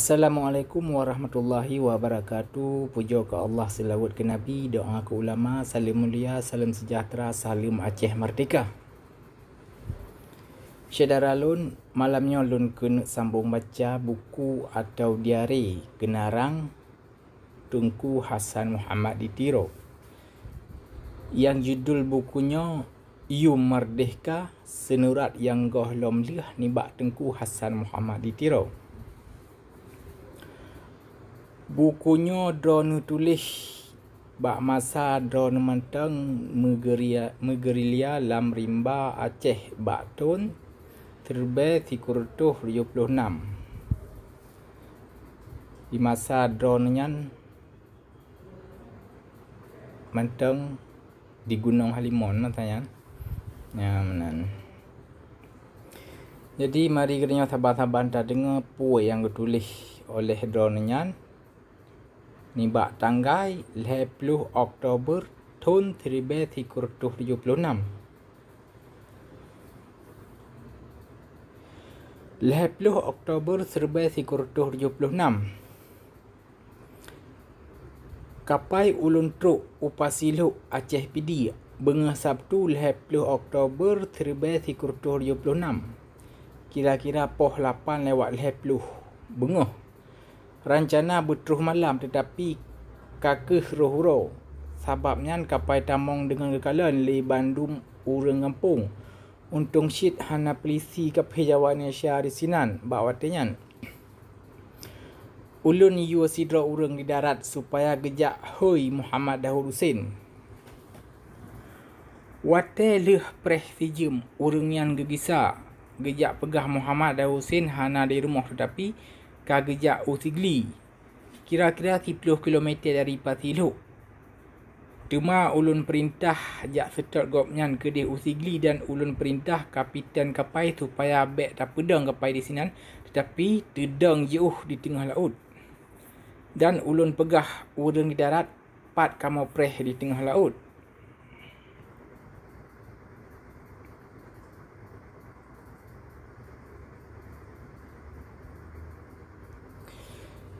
Assalamualaikum warahmatullahi wabarakatuh Puja ke Allah selawat ke Nabi Doa ke ulama Salim mulia Salim sejahtera Salim Aceh Merdeka Syedara Lun Malamnya Lun kena sambung baca Buku atau diari Kenarang Tunku Hasan Muhammad Ditiro Yang judul bukunya You Merdeka Senurat yang goh lom lih Nibak Tunku Hasan Muhammad Ditiro Ditiro bukunya drone tulis bah masa drone menteng megeria megerilia lam rimba Aceh batun terbe puluh enam. di masa drone nyan menteng di gunung halimun nanya, ya menan jadi mari kita sabar-sabar dengar puai yang ditulis oleh drone nyan Nibak tanggai lepuluh Oktober tahun 1976. Lepuluh Oktober 1976. Kapai ulun truk upasilu Aceh Pidi Benga Sabtu lepuluh Oktober 1976. Kira-kira poh lapan lewat lepuluh. Bengah rancana butruh malam tetapi kakeh rohro sababnya kapai tamong dengan kekalan le bandung urang kampung untung sit hana polisi ke pejawat Malaysia di sinan bawatnya ulun yu sidra urang di darat supaya gejak hoi Muhammad Dahurusin Wate leh preh sijim urung yang gegisa. Gejak pegah Muhammad Dawusin hana di rumah tetapi Kagejak Utigli, kira-kira 10 km dari Patiluk. Tema ulun perintah jak setor gopnyan ke di Utigli dan ulun perintah kapitan kapai supaya bek tak pedang kapai di sini, tetapi tedang jauh di tengah laut. Dan ulun pegah urung di darat pat kamu preh di tengah laut.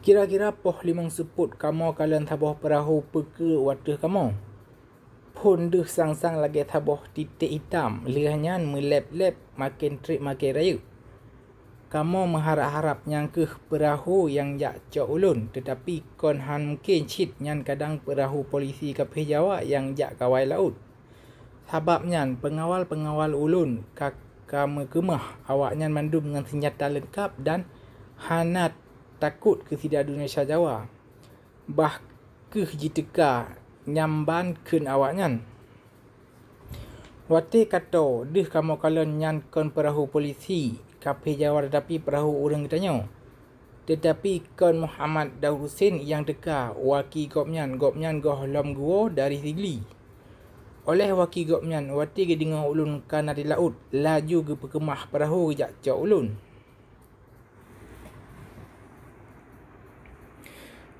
Kira-kira poh limang seput kamu kalian taboh perahu peke watuh kamu. Pun duh sang-sang lagi taboh titik hitam. Lihanya melep-lep makin trik makin raya. Kamu mengharap-harap nyangkuh perahu yang jak cok ulun. Tetapi kon han mungkin cit nyan kadang perahu polisi ke Jawa yang jak kawai laut. Sebab nyan pengawal-pengawal ulun kakak kamu kemah awak nyan mandu dengan senjata lengkap dan hanat takut ke tidak dunia Syah Jawa. Bah ke jiteka nyamban ken awaknya. nyan. Wati kata, dih kamu kalau nyan perahu polisi, kapi Jawa tapi perahu orang ketanya. Tetapi kan Muhammad Daud Hussein yang deka wakil gopnyan, gopnyan goh lom guo dari sigli. Oleh wakil gopnyan, wati ke dengar ulun kanari laut, laju ke perkemah perahu kejak cok ulun.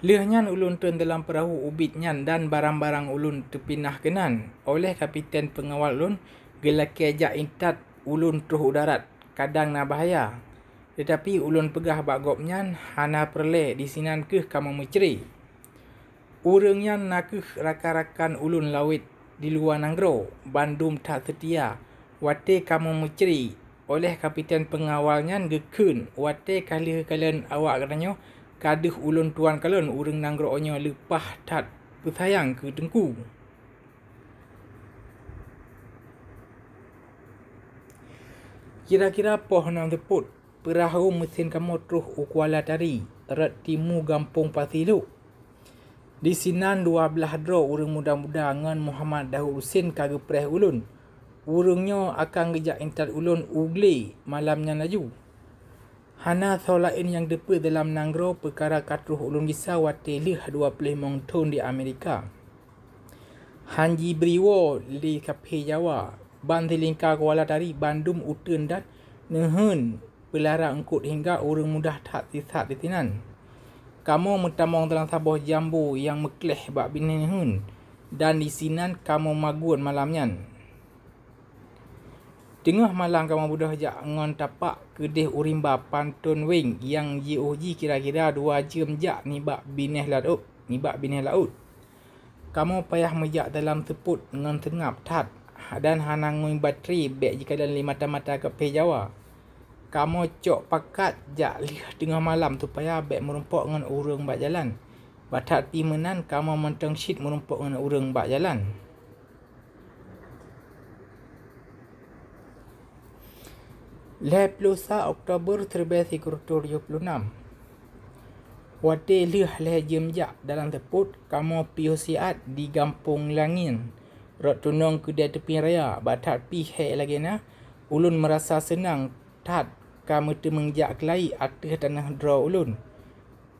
Lehnyan ulun tuan dalam perahu ubit nyan dan barang-barang ulun terpinah kenan. Oleh kapiten pengawal ulun, gelaki ajak intat ulun truh udarat. Kadang na bahaya. Tetapi ulun pegah bagop nyan, hana perle di sinan keh kamu menceri. Ureng nyan nakuh rakan ulun lawit di luar nanggro. Bandum tak setia. Wate kamu menceri. Oleh kapiten pengawal nyan gekun. Wate kali-kalian awak kerana kadeh ulun tuan kalon urang nanggro onyo lepah tat pesayang ke dengku. Kira-kira poh nam deput, perahu mesin kamu truh ukuala tari, erat timu gampung pasilu. Di sinan dua belah dro urang muda-muda ngan Muhammad Dahul Husin kage preh ulun. Urungnya akan gejak intal ulun ugli malamnya naju. Hana Tholain yang depa dalam Nangro perkara katruh ulun gisa wate lih 20 mong di Amerika. Hanji Briwo li kapi Jawa. Ban di Kuala dari Bandung uten dan Nehun pelara engkut hingga orang mudah tak tisat di tinan. Kamu mentamong dalam sabah jambu yang mekleh bak bini Nehun dan di sinan kamu magun malamnya. Tengah malam kawan budak hejak ngon tapak kedih urimba pantun wing yang GOG kira-kira dua jam jak ni bak binih laut. Ni bak binih laut. Kamu payah mejak dalam teput ngon tengap tat dan hanangui bateri bek jika dalam lima mata ke pe Jawa. Kamu cok pakat jak lihat tengah malam tu payah bek merumpok ngon urung bak jalan. Batat imenan kamu menteng shit merumpok ngon urung bak jalan. Lab Lusa Oktober 1976 Wadih lih leh jemjak dalam teput Kamu piuh di gampung langin Rok tunong ke tepi raya Batat he lagi na Ulun merasa senang Tad kamu tu mengjak kelai Atuh tanah draw ulun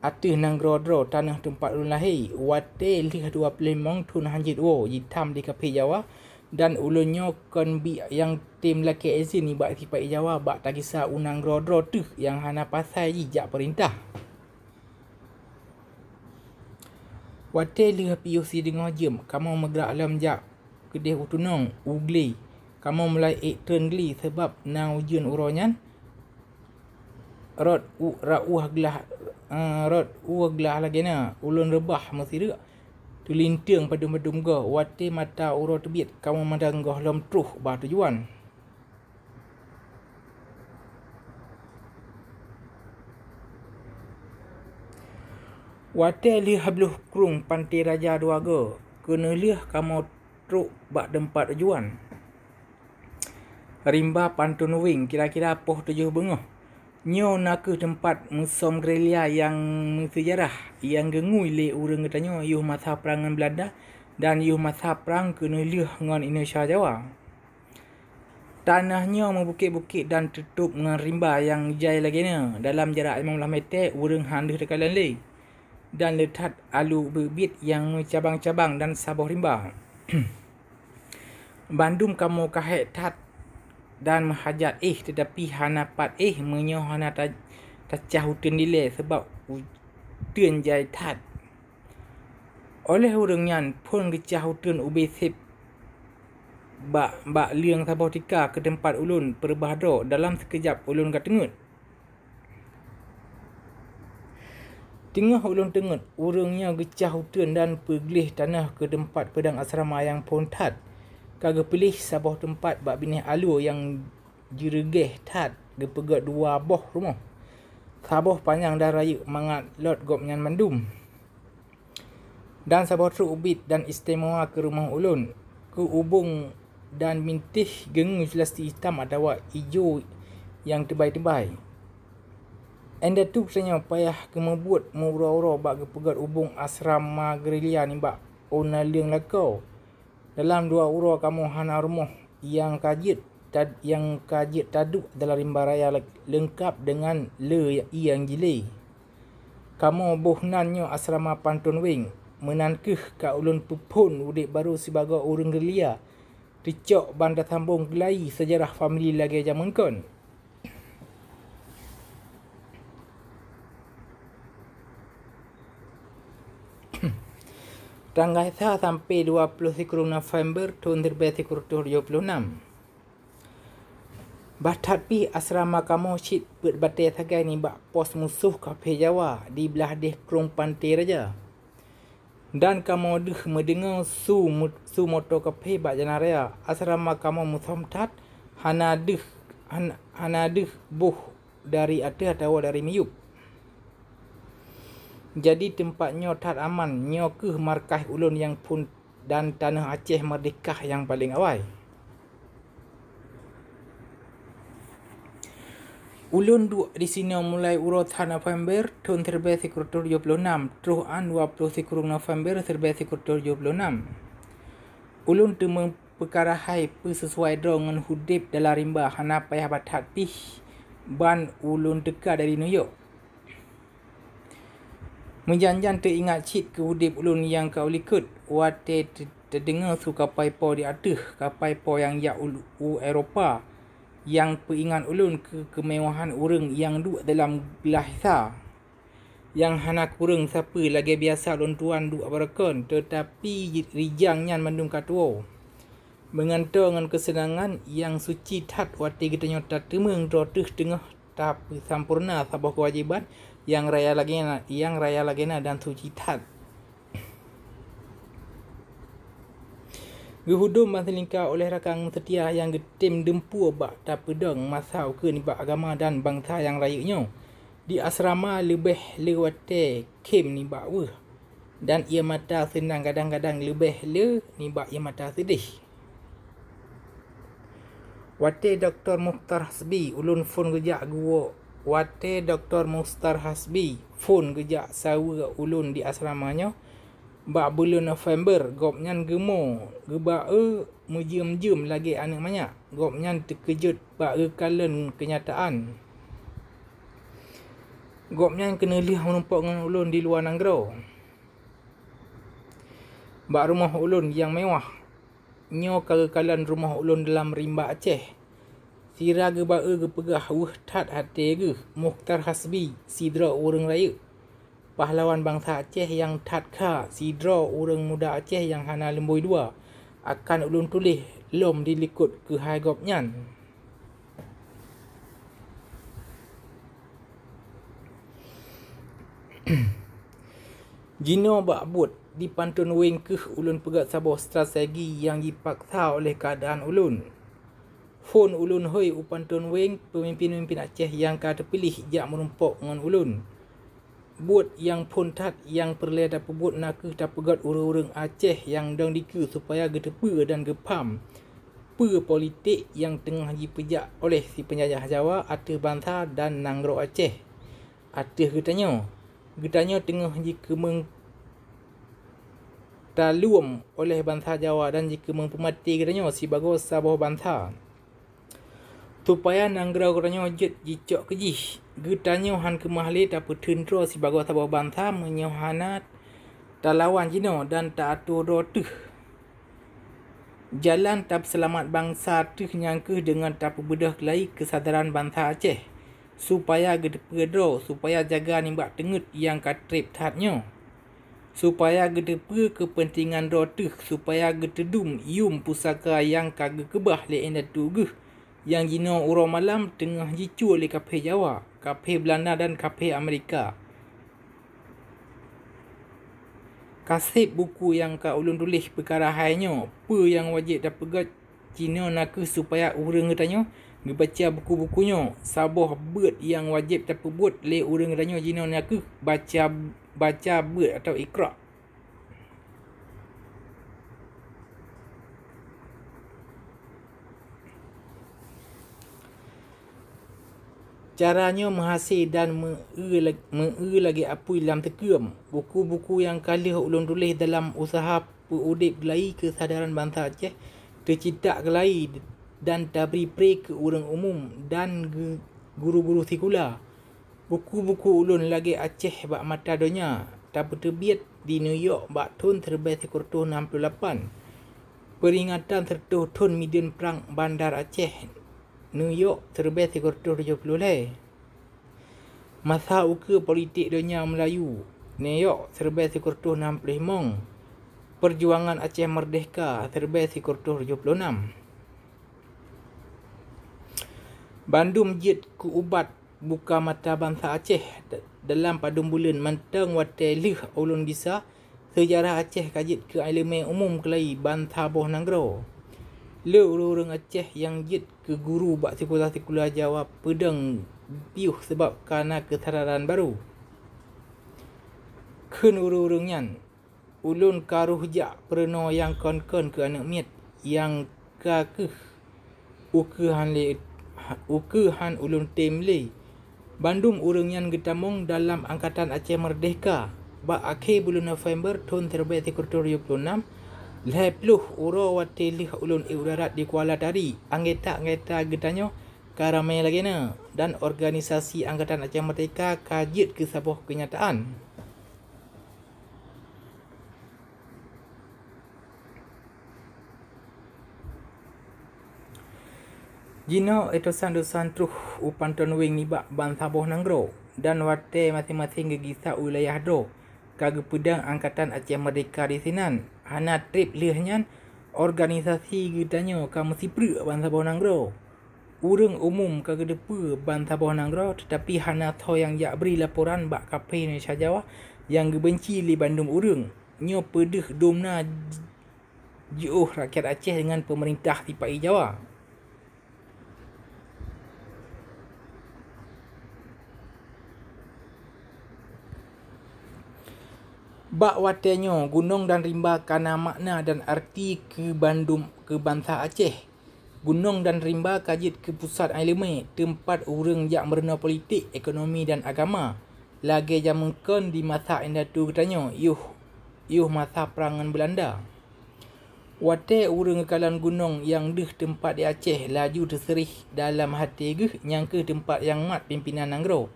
Atuh nang draw draw tanah tempat ulun lahi. Wadih lih dua pelimong tun hanjit wo Jitam di kapi jawa dan ulunya kon bi yang tim laki ezin ni buat tipai jawa bak tak kisah unang rodro tu yang hana pasai jejak perintah Wate lih piu si dengar jem kamu megrak alam jak kedih utunong ugli kamu mulai ek turn gli sebab na ujun uronyan rod u ra uh, rod uh, lagi na ulun rebah masih Tulintiang pada medum ga wate mata uro tebit kamu mandang ga lom truh ba tujuan. Wate li habluh krung panti raja dua ga kena li kamu truk ba tempat tujuan. Rimba pantun wing kira-kira poh tujuh bengah. Nyo ke tempat musom grelia yang sejarah yang gengui le urang katanya yuh masa perangan Belanda dan yuh masa perang kena lih dengan Indonesia Jawa. Tanahnya membukit-bukit bukit dan tertutup dengan rimba yang jai lagi ni. Dalam jarak 15 meter, urang handuh dekalan le. Dan letak alu berbit yang cabang-cabang dan sabah rimba. Bandung kamu kahit tat dan menghajat eh tetapi hana pat, eh menyohana ta tacah hutan dile sebab hutan jai tat oleh urang nyan pun gecah hutan ubi sip ba ba liang sabah tika ke tempat ulun perbahdo dalam sekejap ulun katengut Tengah ulun tengut, urungnya gecah hutan dan pergelih tanah ke tempat pedang asrama yang pontat kaga pilih sabah tempat bak binih alu yang diregeh tat gepegat dua boh rumah. Sabah panjang dah raya mangat lot gop nyan mandum. Dan sabah truk ubit dan istimewa ke rumah ulun. Ke ubung dan mintih geng jelasti hitam atau hijau yang tebai-tebai. Enda tu kisahnya payah kemebut murah-urah bak gepegat ubung asrama gerilya ni bak. Oh, nalian lah kau dalam dua urah kamu hana rumah yang kajit tad, yang kajit taduk dalam rimba raya lengkap dengan le ya, yang gile. Kamu bohnannya asrama pantun wing menankeh ka ulun pepun udik baru sebagai orang gelia. Ricok bandar sambung gelai sejarah family lagi zaman kon. tanggal sah sampai 20 November tahun terbaik sekur 76. Batat pi asrama kamu cik berbatai sagai ni bak pos musuh kafe Jawa di belah deh kurung pantai raja. Dan kamu dah mendengar su, su moto kafe bak jenaraya asrama kamu musuh tat hana dah hana, hana buh dari ada atau dari miyuk. Jadi tempatnya tak aman Nyo ke markah ulun yang pun Dan tanah Aceh merdeka yang paling awal Ulun dua di sini mulai urut hana November tahun terbaik sekretur 26 Terus an 20 sekurung November terbaik sekretur 26 Ulun temen perkara hai sesuai dengan hudib dalam rimba hana payah Ban ulun dekat dari New York Menjanjan teringat cik ke udip ulun yang kau likut, wate terdengar su kapai po di atuh, kapai po yang yak u Eropa, yang peringan ulun ke kemewahan orang yang duduk dalam lahisa. Yang hana kurang siapa lagi biasa ulun tuan duduk berkon, tetapi rijang nyan mendung katuo. Mengantar dengan kesenangan yang suci tat wate kita nyotat temeng, terutuh dengar tak sempurna sebuah kewajiban, yang raya lagi na, yang raya lagi na dan tu jitan. Gehudum masih lingkar oleh rakan setia yang getim dempu, bak tapi dong masa ke ni bak agama dan bangsa yang rayanya. Di asrama lebih lewate kem ni bak wuh. Dan ia mata senang kadang-kadang lebih le ni bak ia mata sedih. Wate doktor Mukhtar Hasbi ulun fon gejak gua Wate Dr. Mustar Hasbi Fon kejak sawa ke ulun di asramanya Bak bulan November Gop nyan gemo Gebak e Mujim-jim lagi anak banyak Gop nyan terkejut Bak e kalen kenyataan Gop nyan kena lihat menumpuk dengan ulun di luar nanggro Bak rumah ulun yang mewah Nyo kala-kalan rumah ulun dalam rimba Aceh Tira ge ba'e ge hati ge Mukhtar Hasbi Sidra Orang Raya Pahlawan bangsa Aceh yang tatka Sidra Orang Muda Aceh yang hana lembui dua Akan ulun tulis lom dilikut ke hai gopnyan Jino ba'bud di pantun ke ulun pegat sabo strategi yang dipaksa oleh keadaan ulun Fon Ulun Hoi Upan Tun Weng, pemimpin-pimpin Aceh yang kata terpilih jak merumpok dengan Ulun. Buat yang pun tak yang perlu ada pebuat nak kita pegat orang-orang Aceh yang dong dike supaya getepe dan gepam. Pe politik yang tengah dipejak oleh si penjajah Jawa atau bangsa dan nangro Aceh. Atau getanya, getanya tengah jika meng taluam oleh bangsa Jawa dan jika mempumati getanya si bagus sabah bangsa. Tupaya nang kerana kuranya jicok keji, Getanya han kemahli tapi tendro si bagau tabau bantah menyohana talawan jino dan tak atur rotuh. Jalan tap selamat bangsa tuh nyangka dengan tap bedah kelai kesadaran bantah Aceh. Supaya gedepedro, supaya jaga nimbak tengut yang katrip tahatnya. Supaya gedepa kepentingan rotuh, supaya getedum yum pusaka yang kaga kebah lain datu geh yang gino orang malam tengah jicu oleh kafe Jawa, kafe Belanda dan kafe Amerika. Kasih buku yang kak ulun tulis perkara hanya apa yang wajib dah pegat Cina nak supaya orang katanya ngebaca buku-bukunya sabah bet yang wajib dah pebut le orang katanya Cina nak baca baca bet atau ikra' caranya menghasil dan mengu lagi apa dalam tekium. Buku-buku yang kali ulun tulis dalam usaha peudip gelai kesadaran bangsa Aceh tercidak gelai dan tabri pre ke orang umum dan guru-guru sekular. Buku-buku ulun lagi Aceh bak mata donya tak berterbit di New York bak tahun terbaik sekurutuh 68. Peringatan tertuh tahun median perang bandar Aceh New York terbes 370 lei. Masa uka politik dunia Melayu, New York terbes 360 mong. Perjuangan Aceh Merdeka terbes 76. Bandung jid ku ubat buka mata bangsa Aceh dalam padung bulan mentang watelih ulun bisa sejarah Aceh kajit ke elemen umum kelai bantah boh nanggro. Leu urang Aceh yang jid ke guru bakti kota tikula jawab pedang piuh sebab kerana ketararan baru. Ken urung ulun karuh jak perno yang konkon ke anak miet yang kakuh uke han le uke han ulun tim le. Bandung urung yang getamong dalam angkatan Aceh Merdeka. Ba akhir bulan November tahun terbaik tikur 26 Lepluh uro wati lih ulun iudarat eh, di Kuala Tari. Anggeta anggeta getanyo karamai lagi na dan organisasi angkatan Aceh Merdeka kajit ke sebuah kenyataan. Jino itu sandusan truh upan tonwing nibak ban sabuh nanggro dan wate masing-masing gegisa wilayah do Kaga Pedang Angkatan Aceh Merdeka di sini, Hana trip lihnya organisasi kita gitanya kamu sipri bangsa bawah nanggro. Urung umum kaga depa bangsa bawah nanggro tetapi hana tho yang yak beri laporan bak kafe ni sajawa yang gebenci di Bandung urung. Nyo pedih domna jauh rakyat Aceh dengan pemerintah di Pai Jawa. Bak watenyo, gunung dan rimba kana makna dan arti ke Bandung ke Bantah Aceh. Gunung dan rimba kajit ke pusat ilmu tempat orang yang berna politik, ekonomi dan agama. Lagi jamukan di masa indah tu katanya, yuh, yuh masa perangan Belanda. Wate urung kalan gunung yang deh tempat di Aceh laju terserih dalam hati yang ke tempat yang mat pimpinan Nanggro.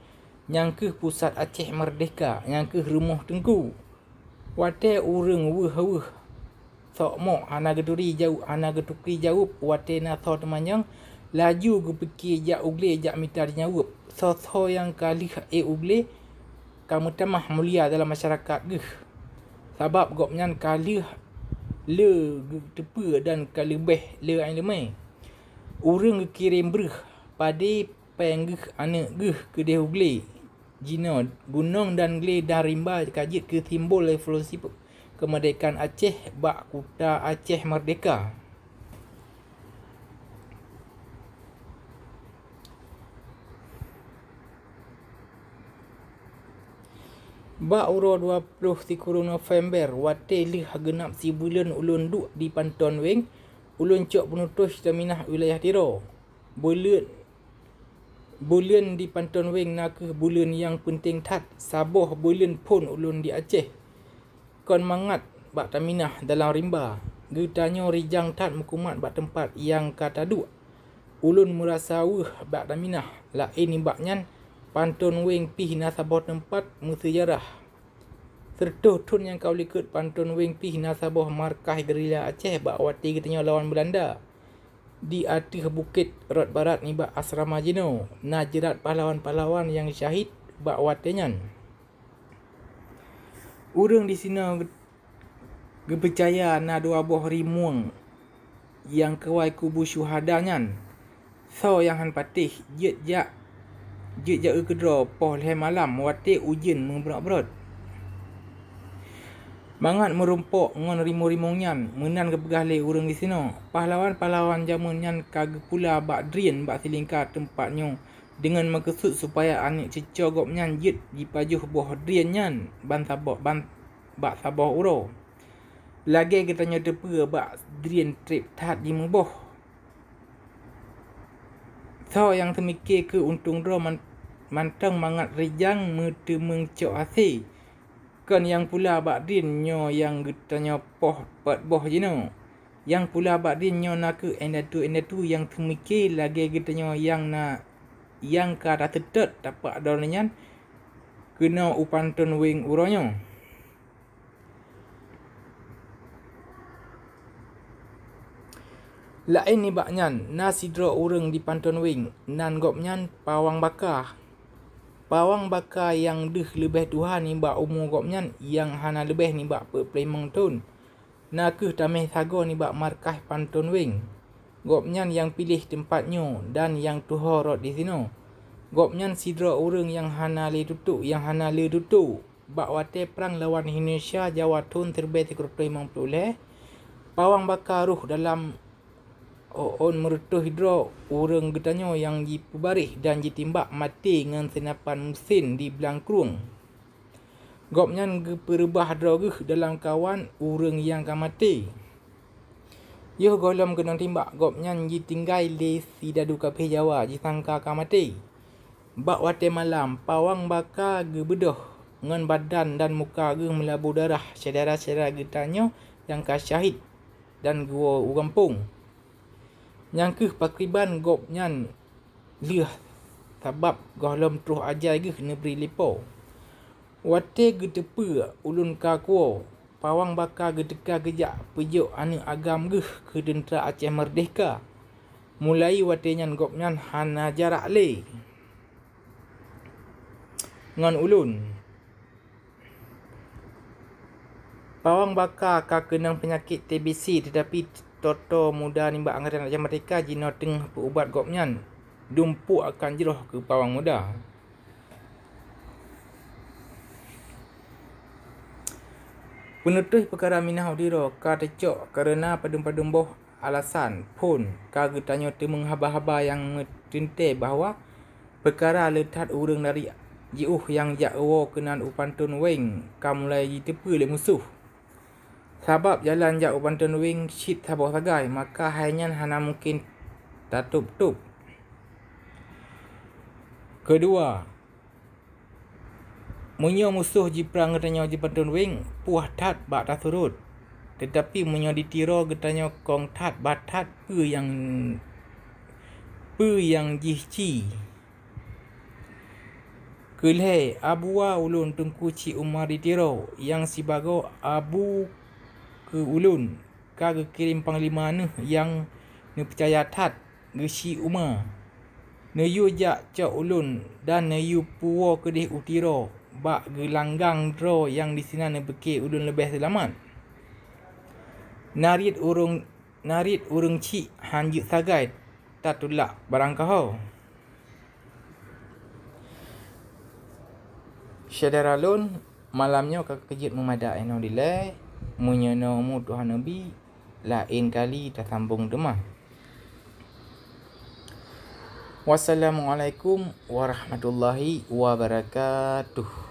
ke pusat Aceh merdeka, yang ke rumah tengku. Wate ureng weh weh. Sok mok hana geturi jauh hana getuki jauh wate na sot manyang laju ge peki jak ugle jak mitar nyawup. So so yang kali e ugle kamu tamah mulia dalam masyarakat ge. Sebab gok menyan kali le tepe dan kali beh le ain lemai. Ureng kirim bruh pada pengge anak ge kedeh ugle. Ugle. Gino, gunung dan gle dan rimba kajit ke timbul revolusi kemerdekaan Aceh bak kuta Aceh merdeka. Bak uro 20 tikurun November, wate lih genap si bulan ulun duk di pantuan weng, ulun cok penutus terminah wilayah tiro. Bulut Bulan di Pantun Weng nak ke bulan yang penting tat. Sabah bulan pun ulun di Aceh. Kon mangat bak taminah dalam rimba. Gertanya rijang tat mukumat bak tempat yang kata duk. Ulun merasa wuh bak taminah. Lain eh, imbaknyan Pantun Weng pih nasabah tempat musyarah. Sertuh tun yang kau likut Pantun Weng pih nasabah markah gerila Aceh bak wati gertanya lawan Belanda di atas bukit Rod Barat ni ba asrama jino na pahlawan-pahlawan yang syahid ba watenyan urang di sini gepercaya na dua buah rimung yang kewai kubu syuhadanyan so yang han patih jejak jejak ke dro pol malam wate ujin mengberak-berak Mangat merumpuk ngon rimu-rimung nyan, menan kepegah leh urung di sini. Pahlawan-pahlawan jamun nyan kaga pula bak drin bak silingka tempatnya. Dengan mengesut supaya anik cecah gop nyan jit dipajuh buah drin nyan, ban sabok ban bak sabok uro. Lagi kita nyata pera bak drin trip tahat di mengboh. So yang semikir ke untung roh man, mantang mangat rejang mertemeng cok asih kan yang pula badin nyo yang getanya poh pat boh jino yang pula badin nyo nak ke enda tu enda tu yang temiki lagi getanya yang na yang kada tetet dapat adonanya kena upan wing uronyo Lain ni baknyan, nasi draw orang di pantun wing, nan gopnyan pawang bakar bawang bakar yang deh lebih tuhan ni bak umur kok menyan yang hana lebih ni bak perplemang tun Nakuh ke tameh sago ni bak markah pantun wing Gopnyan yang pilih tempatnya dan yang tuhorot di sini Gopnyan sidra orang yang hana le tutuk yang hana le tutuk bak wate perang lawan Indonesia Jawa tun terbe tikrutoi mang pulih bawang bakar ruh dalam on meretuh hidro orang getanya yang di pebarih dan di mati dengan senapan musin di belangkrung. Gopnya geperubah drogeh dalam kawan orang yang akan mati. Yuh golom genong timbak gopnyan ji tinggai le si dadu kapih jawa ji akan mati. Bak watai malam pawang bakar gebedoh dengan badan dan muka ge melabu darah cedera-cedera getanya yang kasyahid dan gua urampung. Yang ke pakriban gop nyan liah sabab gohlom truh ajai ke kena beri lipo. Wate gedepe ulun kakuo pawang bakar gedeka gejak pejuk anu agam ke ke dentera Aceh Merdeka. Mulai wate nyan gop nyan hana jarak le. Ngan ulun. Pawang bakar ka penyakit TBC tetapi toto muda nimba angkat anak mereka jino teng ubat gopnyan dumpu akan jiroh ke pawang muda Penutus perkara minah udiro kadecok kerana padum-padum boh alasan pun kaga tanya tu menghaba-haba yang tinte bahawa perkara letat urung dari jiuh yang jauh kenan upantun weng kamulai jitepu le musuh. Sebab jalan jauh pantun wing Sip sabar sagai Maka hanya hanya mungkin Tatup-tup Kedua Munyo musuh jiprang getanya jiprang tun wing Puah tat bak tak surut Tetapi munyo ditiro getanya kong tat Bak tat pe yang Pe yang jihci Kelhe abuah ulun tungku ci umar ditiro Yang sibago abu ke ulun ka kirim panglima ne yang ne percaya tat ke si uma yu jak cak ulun dan ne yu puo ke utiro bak gelanggang dro yang di sini ne beke ulun lebih selamat narit urung narit urung cik hanjut sagai tak tulak barang kau Syedera lun, malamnya kau kejut memadak yang nak menyenangmu Tuhan Nabi lain kali dah sambung demah. Wassalamualaikum warahmatullahi wabarakatuh.